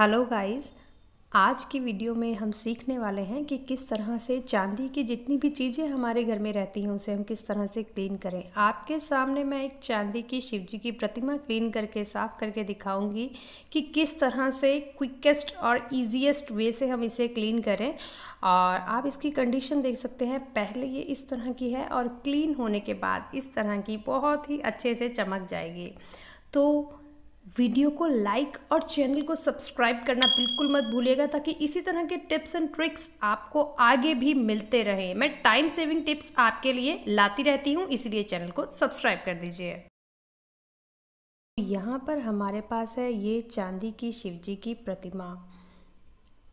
hello guys आज की video में हम सीखने वाले हैं कि किस तरह से चांदी की जितनी भी चीज़ें हमारे घर में रहती हैं उसे हम किस तरह से क्लीन करें आपके सामने मैं एक चांदी की शिव जी की प्रतिमा क्लीन करके साफ़ करके दिखाऊंगी कि किस तरह से क्विकेस्ट और इजीएस्ट वे से हम इसे क्लीन करें और आप इसकी कंडीशन देख सकते हैं पहले ये इस तरह की है और क्लीन होने के बाद इस तरह की बहुत ही अच्छे से चमक जाएगी तो वीडियो को लाइक और चैनल को सब्सक्राइब करना बिल्कुल मत भूलिएगा ताकि इसी तरह के टिप्स एंड ट्रिक्स आपको आगे भी मिलते रहें मैं टाइम सेविंग टिप्स आपके लिए लाती रहती हूँ इसलिए चैनल को सब्सक्राइब कर दीजिए यहाँ पर हमारे पास है ये चांदी की शिवजी की प्रतिमा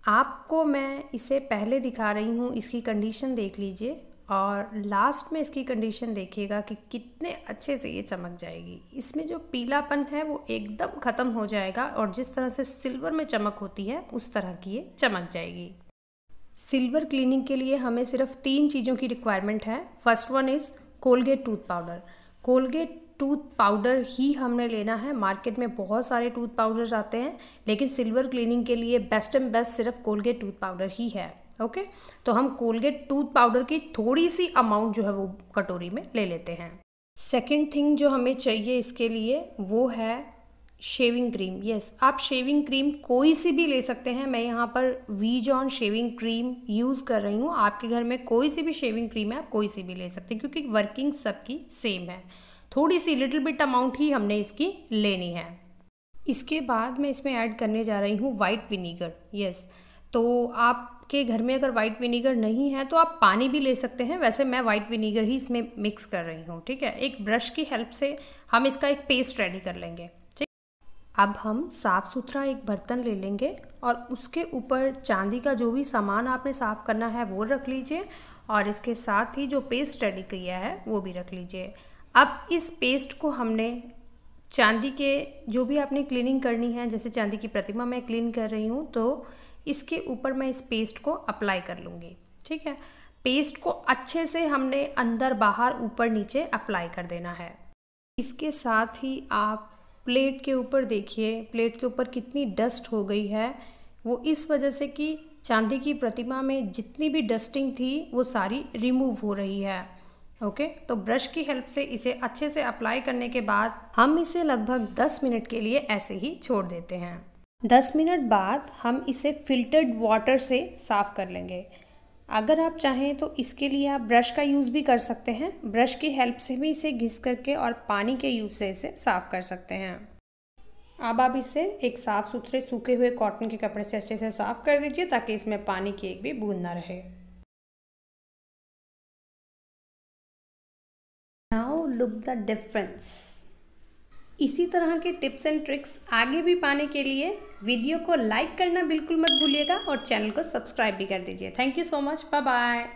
आपको मैं इसे पहले दिखा रही हूँ इसकी कंडीशन देख लीजिए और लास्ट में इसकी कंडीशन देखिएगा कि कितने अच्छे से ये चमक जाएगी इसमें जो पीलापन है वो एकदम ख़त्म हो जाएगा और जिस तरह से सिल्वर में चमक होती है उस तरह की ये चमक जाएगी सिल्वर क्लीनिंग के लिए हमें सिर्फ तीन चीज़ों की रिक्वायरमेंट है first one is Colgate tooth powder Colgate tooth powder ही हमने लेना है मार्केट में बहुत सारे टूथ पाउडर्स आते हैं लेकिन सिल्वर क्लीनिंग के लिए बेस्ट एंड बेस्ट सिर्फ कोलगेट टूथ पाउडर ही है ओके तो हम कोलगेट टूथ पाउडर की थोड़ी सी अमाउंट जो है वो कटोरी में ले लेते हैं सेकेंड थिंग जो हमें चाहिए इसके लिए वो है शेविंग क्रीम यस आप शेविंग क्रीम कोई सी भी ले सकते हैं मैं यहाँ पर V John shaving cream use कर रही हूँ आपके घर में कोई सी भी शेविंग क्रीम है आप कोई सी भी ले सकते हैं क्योंकि वर्किंग सबकी सेम है थोड़ी सी लिटिल बिट अमाउंट ही हमने इसकी लेनी है इसके बाद मैं इसमें ऐड करने जा रही हूँ वाइट विनीगर यस तो आप आपके घर में अगर वाइट विनीगर नहीं है तो आप पानी भी ले सकते हैं वैसे मैं वाइट विनीगर ही इसमें मिक्स कर रही हूँ ठीक है एक ब्रश की हेल्प से हम इसका एक पेस्ट रेडी कर लेंगे ठीक अब हम साफ़ सुथरा एक बर्तन ले लेंगे और उसके ऊपर चांदी का जो भी सामान आपने साफ़ करना है वो रख लीजिए और इसके साथ ही जो पेस्ट रेडी किया है वो भी रख लीजिए अब इस पेस्ट को हमने चांदी के जो भी आपने क्लीनिंग करनी है जैसे चांदी की प्रतिमा मैं क्लीन कर रही हूँ तो इसके ऊपर मैं इस पेस्ट को अप्लाई कर लूँगी ठीक है पेस्ट को अच्छे से हमने अंदर बाहर ऊपर नीचे अप्लाई कर देना है इसके साथ ही आप प्लेट के ऊपर देखिए प्लेट के ऊपर कितनी डस्ट हो गई है वो इस वजह से कि चांदी की प्रतिमा में जितनी भी डस्टिंग थी वो सारी रिमूव हो रही है ओके तो ब्रश की हेल्प से इसे अच्छे से अप्लाई करने के बाद हम इसे लगभग 10 मिनट के लिए ऐसे ही छोड़ देते हैं दस मिनट बाद हम इसे फिल्टर्ड वाटर से साफ़ कर लेंगे अगर आप चाहें तो इसके लिए आप ब्रश का यूज़ भी कर सकते हैं ब्रश की हेल्प से भी इसे घिस करके और पानी के यूज़ से इसे साफ़ कर सकते हैं अब आप इसे एक साफ़ सुथरे सूखे हुए कॉटन के कपड़े से अच्छे से साफ़ कर दीजिए ताकि इसमें पानी की एक भी बूंद ना रहे नाउ लुक द डिफरेंस इसी तरह के टिप्स एंड ट्रिक्स आगे भी पाने के लिए वीडियो को लाइक करना बिल्कुल मत भूलिएगा और चैनल को सब्सक्राइब भी कर दीजिए thank you so much bye bye